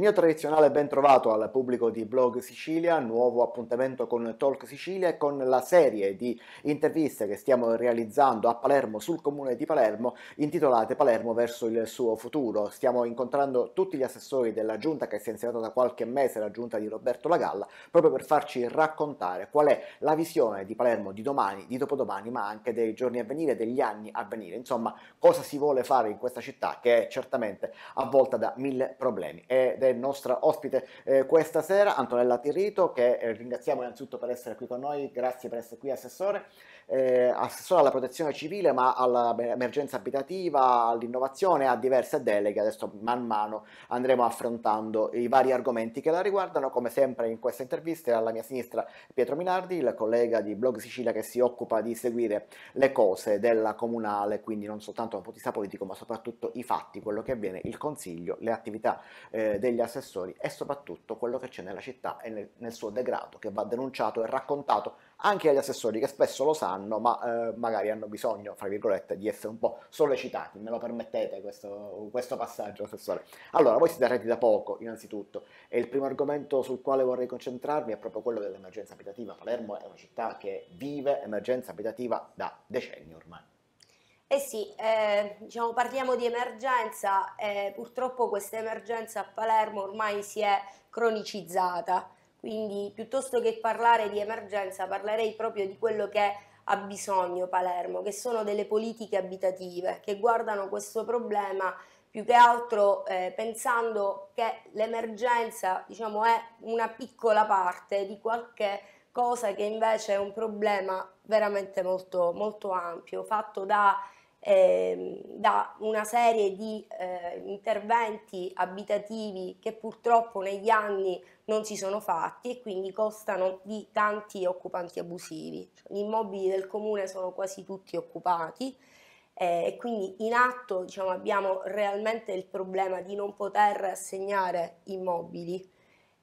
Il mio tradizionale ben trovato al pubblico di Blog Sicilia, nuovo appuntamento con Talk Sicilia e con la serie di interviste che stiamo realizzando a Palermo sul comune di Palermo intitolate Palermo verso il suo futuro. Stiamo incontrando tutti gli assessori della giunta che si è insediata da qualche mese, la giunta di Roberto Lagalla, proprio per farci raccontare qual è la visione di Palermo di domani, di dopodomani, ma anche dei giorni a venire, degli anni a venire. Insomma, cosa si vuole fare in questa città che è certamente avvolta da mille problemi. Ed è nostra ospite eh, questa sera, Antonella Tirito, che eh, ringraziamo innanzitutto per essere qui con noi, grazie per essere qui Assessore eh, assessore alla protezione civile ma all'emergenza abitativa, all'innovazione, a diverse deleghe, adesso man mano andremo affrontando i vari argomenti che la riguardano, come sempre in questa intervista alla mia sinistra Pietro Minardi, il collega di Blog Sicilia che si occupa di seguire le cose della comunale, quindi non soltanto dal punto di vista politico ma soprattutto i fatti, quello che avviene, il consiglio, le attività eh, degli assessori e soprattutto quello che c'è nella città e nel, nel suo degrado che va denunciato e raccontato anche agli assessori che spesso lo sanno, ma eh, magari hanno bisogno, fra virgolette, di essere un po' sollecitati. Me lo permettete questo, questo passaggio, assessore? Allora, voi siete arreti da poco, innanzitutto, e il primo argomento sul quale vorrei concentrarmi è proprio quello dell'emergenza abitativa. Palermo è una città che vive emergenza abitativa da decenni ormai. Eh sì, eh, diciamo parliamo di emergenza, eh, purtroppo questa emergenza a Palermo ormai si è cronicizzata. Quindi piuttosto che parlare di emergenza parlerei proprio di quello che ha bisogno Palermo, che sono delle politiche abitative che guardano questo problema più che altro eh, pensando che l'emergenza diciamo, è una piccola parte di qualche cosa che invece è un problema veramente molto, molto ampio, fatto da Ehm, da una serie di eh, interventi abitativi che purtroppo negli anni non si sono fatti e quindi costano di tanti occupanti abusivi. Cioè, gli immobili del comune sono quasi tutti occupati eh, e quindi in atto diciamo, abbiamo realmente il problema di non poter assegnare immobili.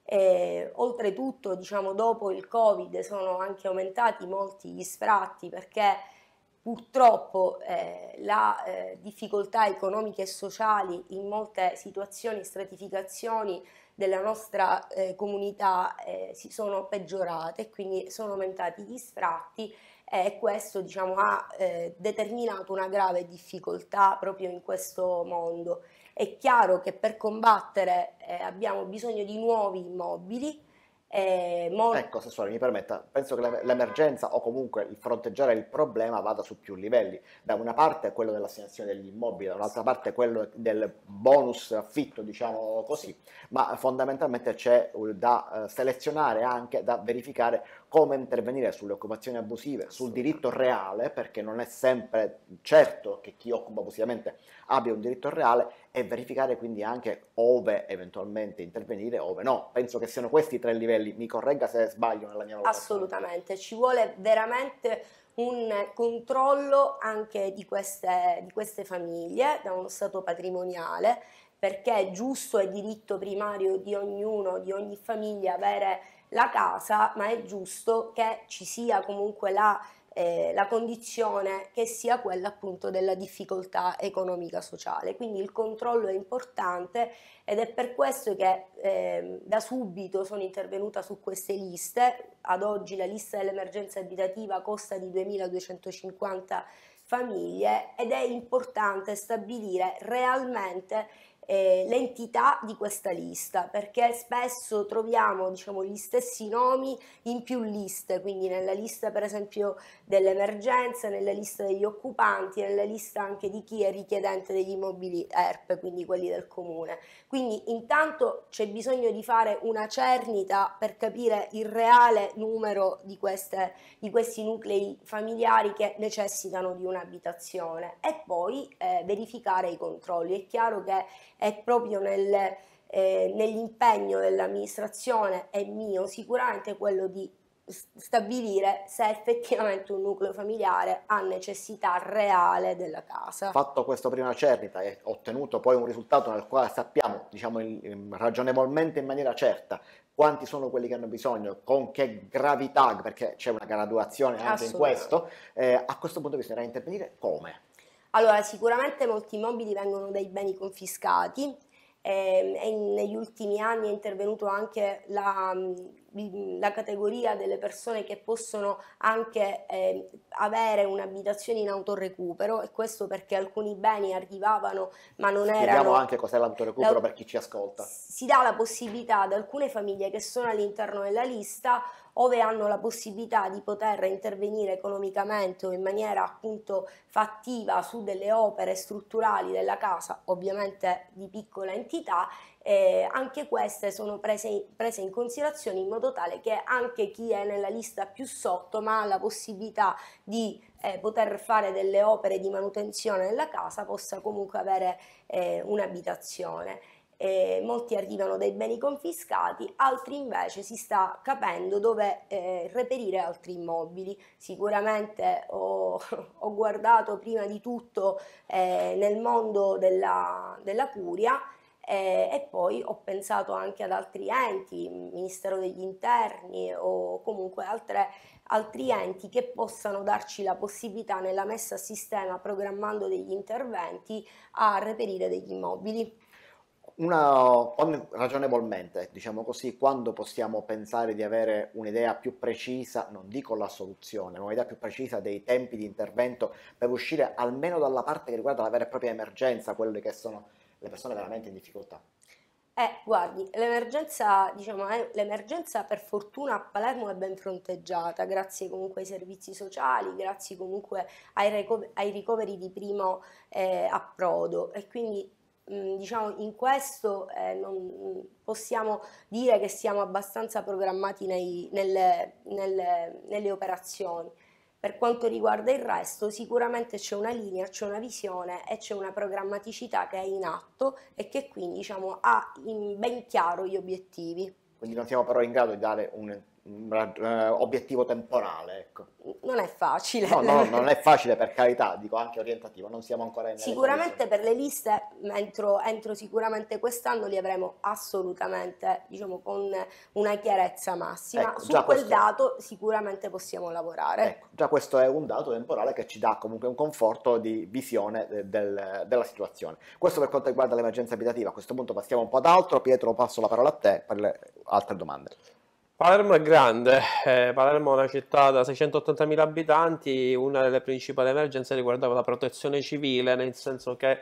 E, oltretutto, diciamo, dopo il Covid sono anche aumentati molti gli sfratti perché Purtroppo eh, la eh, difficoltà economiche e sociali in molte situazioni e stratificazioni della nostra eh, comunità eh, si sono peggiorate e quindi sono aumentati gli sfratti e questo diciamo, ha eh, determinato una grave difficoltà proprio in questo mondo. È chiaro che per combattere eh, abbiamo bisogno di nuovi immobili, Mo- ecco Sassuolo, mi permetta, penso che l'emergenza o comunque il fronteggiare il problema vada su più livelli, da una parte quello dell'assegnazione degli immobili, dall'altra parte quello del bonus affitto, diciamo così, ma fondamentalmente c'è da eh, selezionare anche, da verificare come intervenire sulle occupazioni abusive, sul diritto reale, perché non è sempre certo che chi occupa abusivamente abbia un diritto reale e verificare quindi anche ove eventualmente intervenire, ove no. Penso che siano questi i tre livelli, mi corregga se sbaglio nella mia valutazione. Assolutamente, ci vuole veramente un controllo anche di queste, di queste famiglie da uno stato patrimoniale perché è giusto e diritto primario di ognuno, di ogni famiglia avere la casa, ma è giusto che ci sia comunque la eh, la condizione che sia quella appunto della difficoltà economica sociale. Quindi il controllo è importante ed è per questo che eh, da subito sono intervenuta su queste liste. Ad oggi la lista dell'emergenza abitativa costa di 2.250 famiglie ed è importante stabilire realmente eh, l'entità di questa lista, perché spesso troviamo diciamo, gli stessi nomi in più liste, quindi nella lista per esempio dell'emergenza, nella lista degli occupanti, nella lista anche di chi è richiedente degli immobili ERP, quindi quelli del comune. Quindi intanto c'è bisogno di fare una cernita per capire il reale numero di, queste, di questi nuclei familiari che necessitano di un'abitazione e poi eh, verificare i controlli. È chiaro che è proprio nel, eh, nell'impegno dell'amministrazione e mio sicuramente quello di stabilire se effettivamente un nucleo familiare ha necessità reale della casa. Fatto questo prima cernita e ottenuto poi un risultato nel quale sappiamo, diciamo ragionevolmente in maniera certa, quanti sono quelli che hanno bisogno, con che gravità, perché c'è una graduazione anche in questo, eh, a questo punto bisognerà intervenire come? Allora, sicuramente molti immobili vengono dai beni confiscati ehm, e, negli ultimi anni è intervenuto anche la, mm, la categoria delle persone che possono anche eh, avere un'abitazione in autorecupero e questo perché alcuni beni arrivavano ma non Spieghiamo erano... Vediamo anche cos'è l'autorecupero la... per chi ci ascolta. Si dà la possibilità ad alcune famiglie che sono all'interno della lista ove hanno la possibilità di poter intervenire economicamente o in maniera appunto fattiva su delle opere strutturali della casa, ovviamente di piccola entità, eh, anche queste sono prese, prese, in considerazione in modo tale che anche chi è nella lista più sotto ma ha la possibilità di eh, poter fare delle opere di manutenzione della casa possa comunque avere eh, un'abitazione eh, molti arrivano dai beni confiscati, altri invece si sta capendo dove eh, reperire altri immobili. Sicuramente ho, ho guardato prima di tutto eh, nel mondo della, della curia eh, e poi ho pensato anche ad altri enti, Ministero degli Interni o comunque altre, altri enti che possano darci la possibilità nella messa a sistema programmando degli interventi a reperire degli immobili una, ragionevolmente, diciamo così, quando possiamo pensare di avere un'idea più precisa, non dico la soluzione, ma un'idea più precisa dei tempi di intervento per uscire almeno dalla parte che riguarda la vera e propria emergenza, quelle che sono le persone veramente in difficoltà? Eh, guardi, l'emergenza, diciamo, l'emergenza per fortuna a Palermo è ben fronteggiata, grazie comunque ai servizi sociali, grazie comunque ai, ricoveri di primo eh, approdo e quindi Mm, diciamo in questo eh, non, mm, possiamo dire che siamo abbastanza programmati nei, nelle, nelle, nelle, operazioni. Per quanto riguarda il resto sicuramente c'è una linea, c'è una visione e c'è una programmaticità che è in atto e che quindi diciamo, ha ben chiaro gli obiettivi. Quindi non siamo però in grado di dare un eh, obiettivo temporale. Ecco. Non è facile. No, no, non è facile per carità, dico anche orientativo, non siamo ancora in... Sicuramente per le liste, entro, entro sicuramente quest'anno li avremo assolutamente, diciamo, con una chiarezza massima. Ecco, Su quel questo... dato sicuramente possiamo lavorare. Ecco, già questo è un dato temporale che ci dà comunque un conforto di visione eh, del, della situazione. Questo per quanto riguarda l'emergenza abitativa, a questo punto passiamo un po' ad altro. Pietro, passo la parola a te per le altre domande. Palermo è grande, eh, Palermo è una città da 680.000 abitanti, una delle principali emergenze riguardava la protezione civile, nel senso che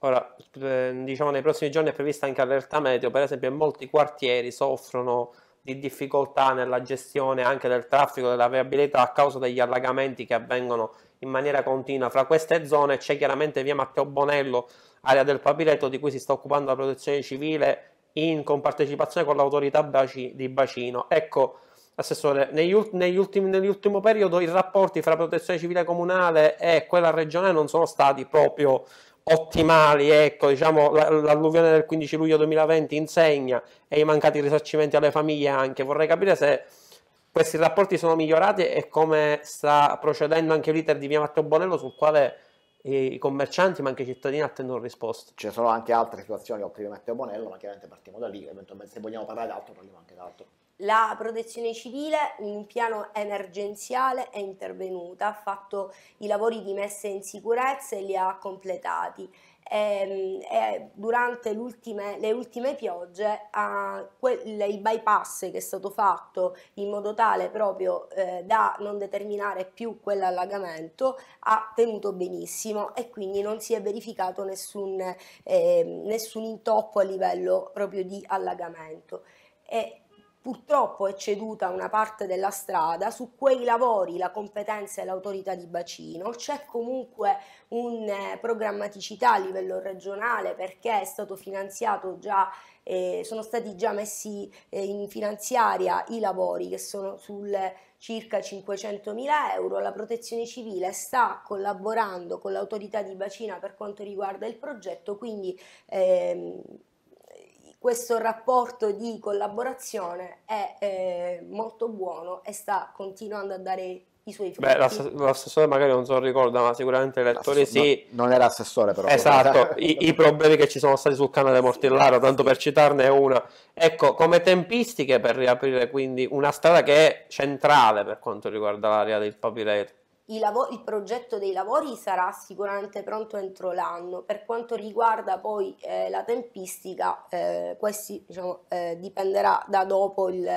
ora, eh, diciamo, nei prossimi giorni è prevista anche allerta meteo, per esempio in molti quartieri soffrono di difficoltà nella gestione anche del traffico, della viabilità a causa degli allagamenti che avvengono in maniera continua fra queste zone, c'è chiaramente via Matteo Bonello, area del Papireto di cui si sta occupando la protezione civile in compartecipazione con l'autorità baci, di bacino. Ecco, Assessore, negli, ultimi, nell'ultimo periodo i rapporti fra protezione civile comunale e quella regionale non sono stati proprio ottimali, ecco, diciamo, l'alluvione del 15 luglio 2020 insegna e i mancati risarcimenti alle famiglie anche. Vorrei capire se questi rapporti sono migliorati e come sta procedendo anche l'iter di via Matteo Bonello sul quale i commercianti ma anche i cittadini attendono risposte. Ci sono anche altre situazioni, oltre a Matteo Bonello, ma chiaramente partiamo da lì, eventualmente se vogliamo parlare d'altro parliamo anche d'altro. La protezione civile in piano emergenziale è intervenuta, ha fatto i lavori di messa in sicurezza e li ha completati e, ehm, e durante ultime, le ultime piogge quel, il bypass che è stato fatto in modo tale proprio eh, da non determinare più quell'allagamento ha tenuto benissimo e quindi non si è verificato nessun, eh, nessun intoppo a livello proprio di allagamento. E Purtroppo è ceduta una parte della strada, su quei lavori la competenza è l'autorità di bacino, c'è comunque una eh, programmaticità a livello regionale perché è stato finanziato già eh, sono stati già messi eh, in finanziaria i lavori che sono sul circa 500.000 euro, la protezione civile sta collaborando con l'autorità di bacina per quanto riguarda il progetto, quindi ehm, questo rapporto di collaborazione è eh, molto buono e sta continuando a dare i suoi frutti. Beh, l'assessore magari non se lo ricorda, ma sicuramente il lettore sì. No, non era assessore però. Esatto, I, I, problemi che ci sono stati sul canale Mortellaro, tanto per citarne una. Ecco, come tempistiche per riaprire quindi una strada che è centrale per quanto riguarda l'area del papiretto lavori, il progetto dei lavori sarà sicuramente pronto entro l'anno. Per quanto riguarda poi eh, la tempistica, eh, questi, diciamo, eh, dipenderà da dopo il,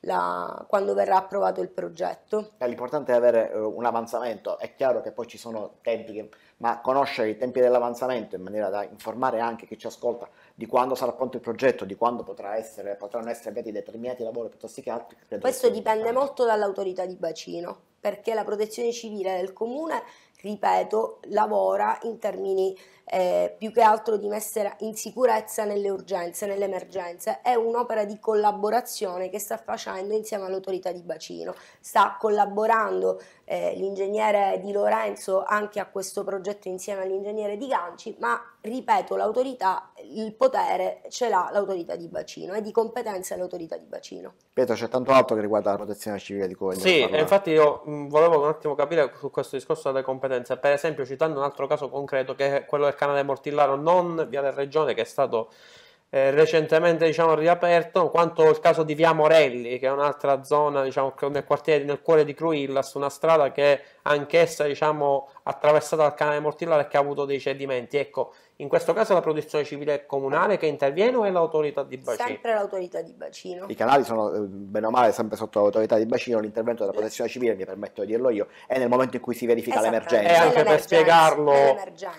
la, quando verrà approvato il progetto. Eh, l'importante è avere eh, un avanzamento, è chiaro che poi ci sono tempi, che, ma conoscere i tempi dell'avanzamento in maniera da informare anche chi ci ascolta di quando sarà pronto il progetto, di quando essere, potranno essere avviati determinati lavori piuttosto che altri. Questo che dipende importante. molto dall'autorità di bacino, perché la protezione civile del comune, ripeto, lavora in termini eh, più che altro di messa in sicurezza nelle urgenze, nelle emergenze, è un'opera di collaborazione che sta facendo insieme all'autorità di bacino. Sta collaborando eh, l'ingegnere Di Lorenzo anche a questo progetto insieme all'ingegnere Di Ganci, ma ripeto, l'autorità, il potere ce l'ha l'autorità di bacino, è di competenza l'autorità di bacino. Pietro, c'è tanto altro che riguarda la protezione civile di Coventino. Sì, infatti io mm, volevo un attimo capire su questo discorso delle competenze, per esempio citando un altro caso concreto che è quello del canale Mortillaro, non via Viale Regione che è stato eh, recentemente diciamo, riaperto, quanto il caso di Via Morelli, che è un'altra zona diciamo, nel, quartiere, nel cuore di Cruillas, una strada che è anch'essa diciamo, attraversata dal canale Mortillaro e che ha avuto dei cedimenti. Ecco, in questo caso la protezione civile comunale che interviene o è l'autorità di bacino? Sempre l'autorità di bacino. I canali sono, eh, bene o male, sempre sotto l'autorità di bacino, l'intervento della protezione civile, mi permetto di dirlo io, è nel momento in cui si verifica esatto, l'emergenza. E anche per esatto, spiegarlo...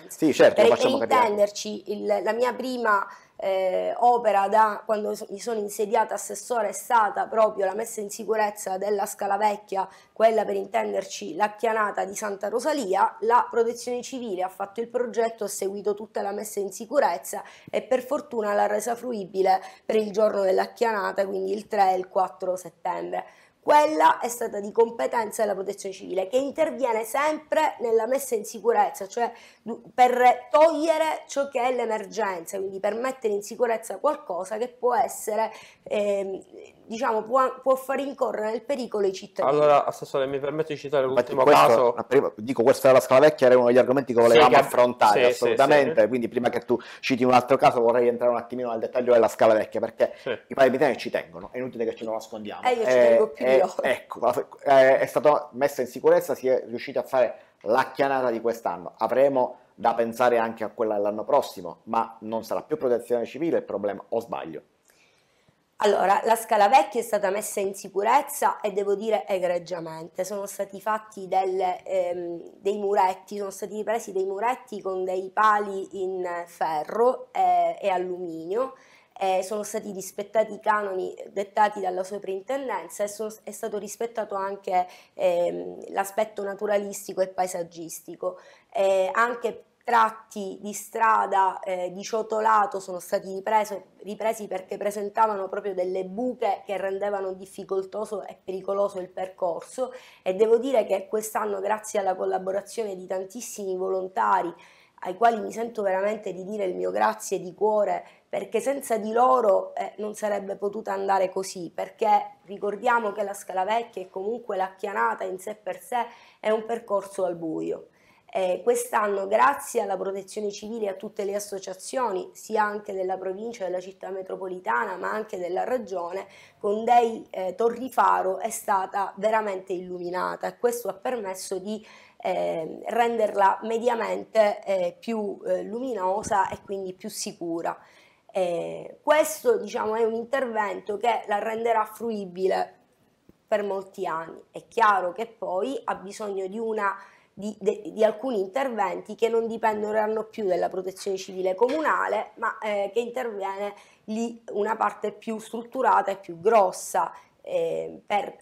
Sì, certo, per, lo facciamo per intenderci, il, la mia prima eh, opera da quando mi sono insediata assessore è stata proprio la messa in sicurezza della Scala Vecchia, quella per intenderci la chianata di Santa Rosalia, la protezione civile ha fatto il progetto, ha seguito tutta la messa in sicurezza e per fortuna l'ha resa fruibile per il giorno della chianata, quindi il 3 e il 4 settembre quella è stata di competenza della protezione civile che interviene sempre nella messa in sicurezza, cioè mm, per togliere ciò che è l'emergenza, quindi per mettere in sicurezza qualcosa che può essere... Eh, diciamo, può, può, far incorrere nel pericolo i cittadini. Allora, Assessore, mi permetto di citare l'ultimo Infatti, questo, caso. Dico, questo la scala vecchia era uno degli argomenti che volevamo sì, affrontare, sì, assolutamente. Sì, Quindi prima che tu citi un altro caso vorrei entrare un attimino nel dettaglio della scala vecchia, perché i parimitiani ci tengono, è inutile che ce lo nascondiamo. eh, io ci eh, tengo più di eh, loro. Ecco, eh, è, è stata messa in sicurezza, si è riusciti a fare la chianata di quest'anno. Avremo da pensare anche a quella dell'anno prossimo, ma non sarà più protezione civile il problema, o sbaglio? Allora, la Scala Vecchia è stata messa in sicurezza e devo dire egregiamente, sono stati fatti delle, ehm, dei muretti, sono stati ripresi dei muretti con dei pali in ferro e, eh, e alluminio, e sono stati rispettati i canoni dettati dalla soprintendenza e sono, è stato rispettato anche ehm, l'aspetto naturalistico e paesaggistico, eh, anche tratti di strada eh, di ciotolato sono stati ripreso, ripresi perché presentavano proprio delle buche che rendevano difficoltoso e pericoloso il percorso e devo dire che quest'anno grazie alla collaborazione di tantissimi volontari ai quali mi sento veramente di dire il mio grazie di cuore perché senza di loro eh, non sarebbe potuta andare così, perché ricordiamo che la scala vecchia e comunque la Chianata in sé per sé è un percorso al buio. Eh, quest'anno, grazie alla protezione civile e a tutte le associazioni, sia anche della provincia, della città metropolitana, ma anche della regione, con dei eh, faro è stata veramente illuminata e questo ha permesso di eh, renderla mediamente eh, più eh, luminosa e quindi più sicura. Eh, questo diciamo, è un intervento che la renderà fruibile per molti anni. È chiaro che poi ha bisogno di una di, de, di, alcuni interventi che non dipenderanno più dalla protezione civile comunale, ma eh, che interviene lì una parte più strutturata e più grossa eh, per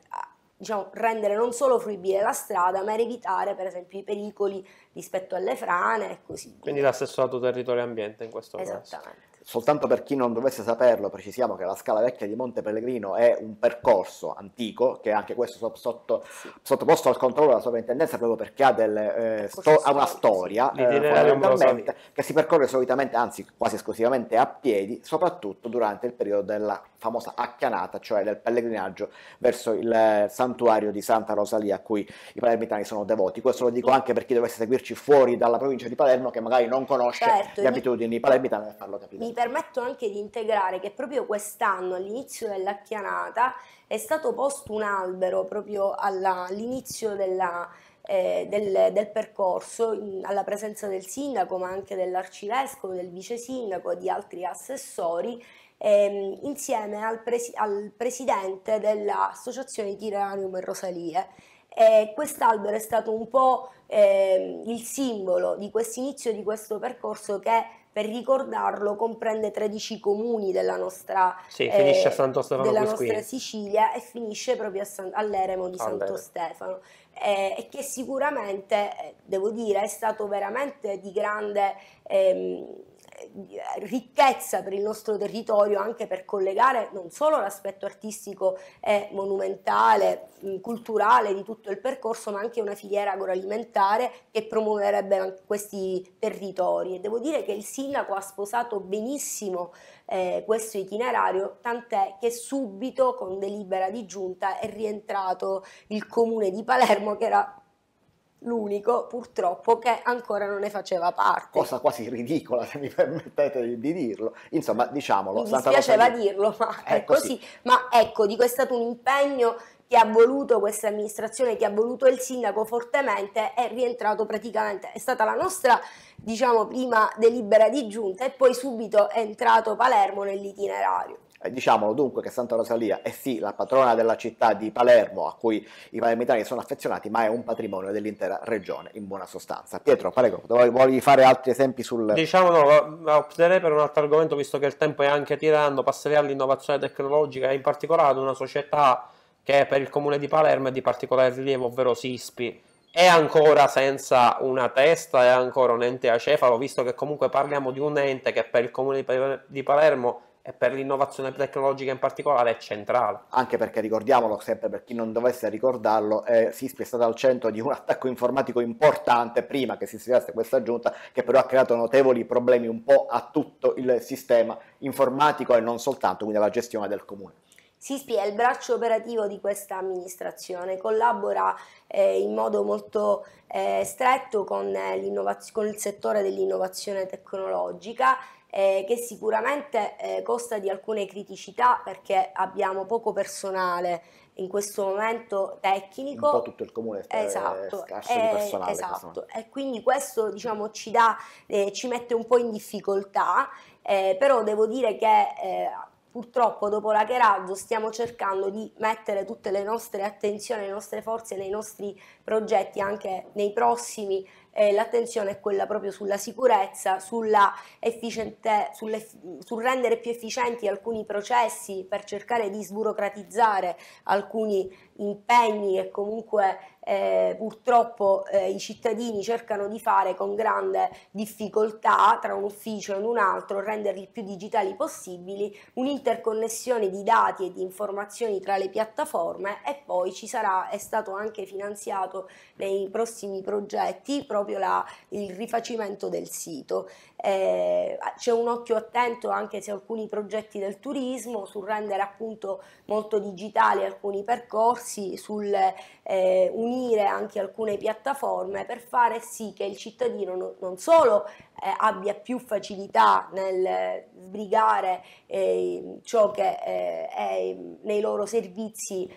diciamo, rendere non solo fruibile la strada, ma evitare per esempio i pericoli rispetto alle frane e così via. Quindi l'assessorato territorio e ambiente in questo caso. Esattamente soltanto per chi non dovesse saperlo, precisiamo che la Scala Vecchia di Monte Pellegrino è un percorso antico, che è anche questo sotto, sottoposto al controllo della sovrintendenza proprio perché ha, delle, eh, sto- ha una storia eh, che si percorre solitamente, anzi quasi esclusivamente a piedi, soprattutto durante il periodo della famosa acchianata, cioè del pellegrinaggio verso il eh, santuario di Santa Rosalia a cui i palermitani sono devoti. Questo lo dico anche per chi dovesse seguirci fuori dalla provincia di Palermo che magari non conosce certo, le abitudini palermitane per farlo capire permetto anche di integrare che proprio quest'anno, all'inizio della chianata, è stato posto un albero proprio alla, all'inizio della, eh, del, del, percorso in, alla presenza del sindaco ma anche dell'arcivescovo, del vice sindaco e di altri assessori ehm, insieme al, presi- al, presidente dell'associazione Tiranium e Rosalie. E quest'albero è stato un po' ehm, il simbolo di questo inizio di questo percorso che per ricordarlo, comprende 13 comuni della nostra, sì, eh, della nostra Sicilia e finisce proprio San, all'eremo di All'ere. Santo Stefano. Eh, e che sicuramente, eh, devo dire, è stato veramente di grande... Ehm, ricchezza per il nostro territorio anche per collegare non solo l'aspetto artistico e monumentale, culturale di tutto il percorso, ma anche una filiera agroalimentare che promuoverebbe questi territori. E devo dire che il sindaco ha sposato benissimo eh, questo itinerario, tant'è che subito con delibera di giunta è rientrato il comune di Palermo che era l'unico purtroppo che ancora non ne faceva parte. Cosa quasi ridicola se mi permettete di, dirlo, insomma diciamolo. Mi dispiaceva Rosa... dirlo, ma ecco, è, è così. così. Ma ecco, dico è stato un impegno che ha voluto questa amministrazione, che ha voluto il sindaco fortemente, è rientrato praticamente, è stata la nostra diciamo prima delibera di giunta e poi subito è entrato Palermo nell'itinerario eh, diciamolo dunque che Santa Rosalia è eh sì la patrona della città di Palermo a cui i palermitani sono affezionati, ma è un patrimonio dell'intera regione in buona sostanza. Pietro, prego, vuoi fare altri esempi sul... Diciamo no, opterei per un altro argomento visto che il tempo è anche tirando, passerei all'innovazione tecnologica e in particolare ad una società che per il comune di Palermo è di particolare rilievo, ovvero Sispi è ancora senza una testa, è ancora un ente acefalo, visto che comunque parliamo di un ente che per il comune di Palermo e per l'innovazione tecnologica in particolare è centrale. Anche perché ricordiamolo, sempre per chi non dovesse ricordarlo, eh, Sispi è stata al centro di un attacco informatico importante prima che si insediasse questa giunta, che però ha creato notevoli problemi un po' a tutto il sistema informatico e non soltanto, quindi alla gestione del comune. Sispi è il braccio operativo di questa amministrazione, collabora eh, in modo molto eh, stretto con, eh, con il settore dell'innovazione tecnologica eh, che sicuramente eh, costa di alcune criticità perché abbiamo poco personale in questo momento tecnico. Un po' tutto il comune è esatto, scarso è, di eh, personale. Esatto, e quindi questo diciamo, ci, dà, eh, ci mette un po' in difficoltà, eh, però devo dire che eh, purtroppo dopo l'hackeraggio stiamo cercando di mettere tutte le nostre attenzioni, le nostre forze nei nostri progetti anche nei prossimi eh, l'attenzione è quella proprio sulla sicurezza, sulla sulle, sul rendere più efficienti alcuni processi per cercare di sburocratizzare alcuni impegni che comunque eh, purtroppo eh, i cittadini cercano di fare con grande difficoltà tra un ufficio e un altro, renderli più digitali possibili, un'interconnessione di dati e di informazioni tra le piattaforme e poi ci sarà, è stato anche finanziato nei prossimi progetti proprio la, il rifacimento del sito. Eh, c'è un occhio attento anche su alcuni progetti del turismo, sul rendere appunto molto digitali alcuni percorsi, sforzarsi sul eh, unire anche alcune piattaforme per fare sì che il cittadino no, non solo eh, abbia più facilità nel sbrigare eh, ciò che eh, è nei loro servizi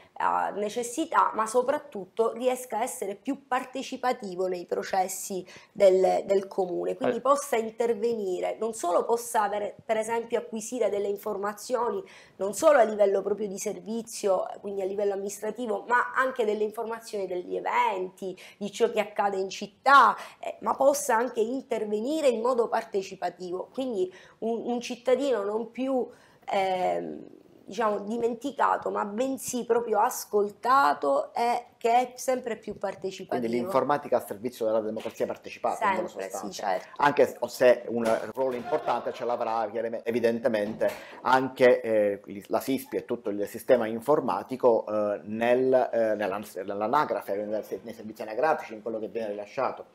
necessità, ma soprattutto riesca a essere più partecipativo nei processi del, del comune, quindi eh. possa intervenire, non solo possa avere, per esempio acquisire delle informazioni, non solo a livello proprio di servizio, quindi a livello amministrativo, ma anche delle informazioni degli eventi, di ciò che accade in città, eh, ma possa anche intervenire in modo partecipativo, quindi un, un cittadino non più... Eh, diciamo, dimenticato, ma bensì proprio ascoltato e che è sempre più partecipativo. Quindi l'informatica al servizio della democrazia partecipata, sempre, sì, certo. Anche se un ruolo importante ce l'avrà evidentemente anche eh, la SISPI e tutto il sistema informatico eh, nel, eh, nell'anagrafe, nei servizi anagrafici, in quello che viene rilasciato.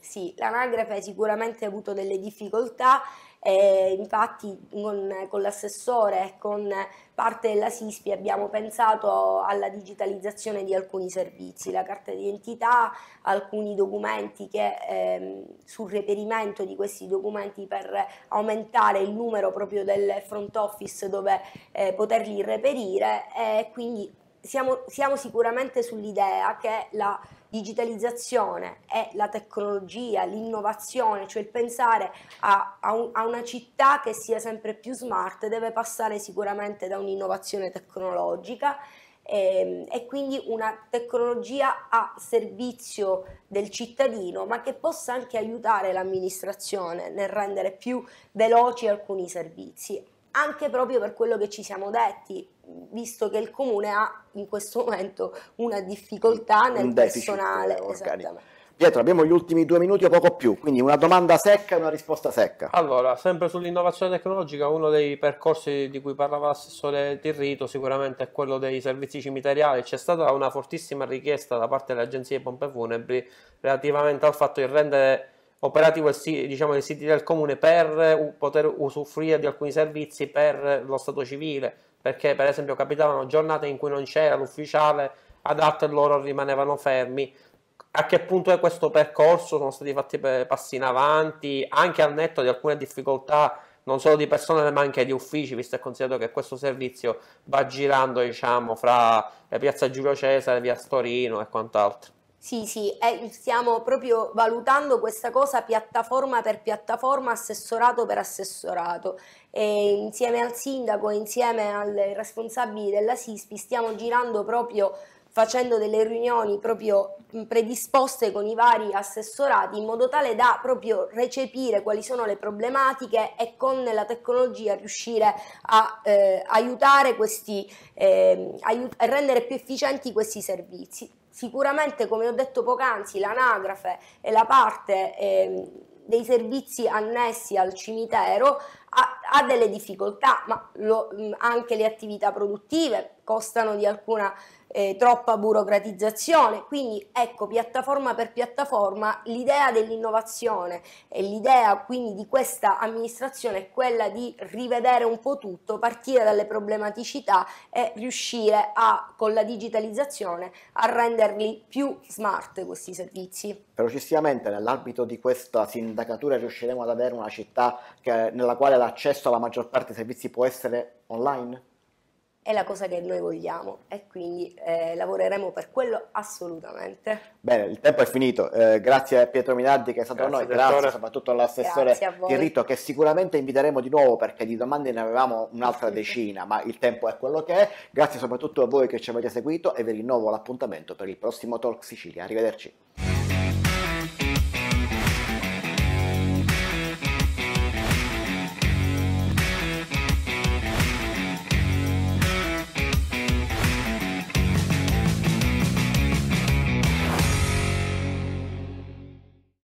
Sì, l'anagrafe sicuramente ha avuto delle difficoltà eh, infatti con, con l'assessore e con parte della SISPI abbiamo pensato alla digitalizzazione di alcuni servizi, la carta d'identità, alcuni documenti che ehm, sul reperimento di questi documenti per aumentare il numero proprio del front office dove eh, poterli reperire e quindi siamo, siamo sicuramente sull'idea che la digitalizzazione e la tecnologia, l'innovazione, cioè il pensare a, a, un, a, una città che sia sempre più smart, deve passare sicuramente da un'innovazione tecnologica e, ehm, e quindi una tecnologia a servizio del cittadino, ma che possa anche aiutare l'amministrazione nel rendere più veloci alcuni servizi anche proprio per quello che ci siamo detti, visto che il comune ha in questo momento una difficoltà nel un personale. Pietro, abbiamo gli ultimi due minuti o poco più, quindi una domanda secca e una risposta secca. Allora, sempre sull'innovazione tecnologica, uno dei percorsi di cui parlava l'assessore Tirrito sicuramente è quello dei servizi cimiteriali. C'è stata una fortissima richiesta da parte delle agenzie di pompe funebri relativamente al fatto di rendere operati diciamo, nei siti del comune per poter usufruire di alcuni servizi per lo stato civile, perché per esempio capitavano giornate in cui non c'era l'ufficiale adatto e loro rimanevano fermi. A che punto è questo percorso? Sono stati fatti passi in avanti, anche al netto di alcune difficoltà non solo di persone ma anche di uffici, visto e considerato che questo servizio va girando diciamo, fra la eh, piazza Giulio Cesare, via Storino e quant'altro. Sì, sì, eh, stiamo proprio valutando questa cosa piattaforma per piattaforma, assessorato per assessorato. E insieme al sindaco insieme ai responsabili della SISPI stiamo girando proprio facendo delle riunioni proprio predisposte con i vari assessorati in modo tale da proprio recepire quali sono le problematiche e con la tecnologia riuscire a eh, aiutare questi, eh, aiut rendere più efficienti questi servizi. Sicuramente, come ho detto poc'anzi, l'anagrafe e la parte eh, dei servizi annessi al cimitero ha, ha delle difficoltà, ma lo, anche le attività produttive costano di alcuna eh, troppa burocratizzazione, quindi ecco piattaforma per piattaforma l'idea dell'innovazione e l'idea quindi di questa amministrazione è quella di rivedere un po' tutto, partire dalle problematicità e riuscire a con la digitalizzazione a renderli più smart questi servizi. Velocissimamente nell'ambito di questa sindacatura riusciremo ad avere una città che, nella quale l'accesso alla maggior parte dei servizi può essere online? è la cosa che noi vogliamo e quindi eh, lavoreremo per quello assolutamente. Bene, il tempo è finito, eh, grazie a Pietro Minardi che è stato con noi, grazie soprattutto all'assessore Tirrito che sicuramente inviteremo di nuovo perché di domande ne avevamo un'altra decina, ma il tempo è quello che è, grazie soprattutto a voi che ci avete seguito e vi rinnovo l'appuntamento per il prossimo Talk Sicilia, arrivederci.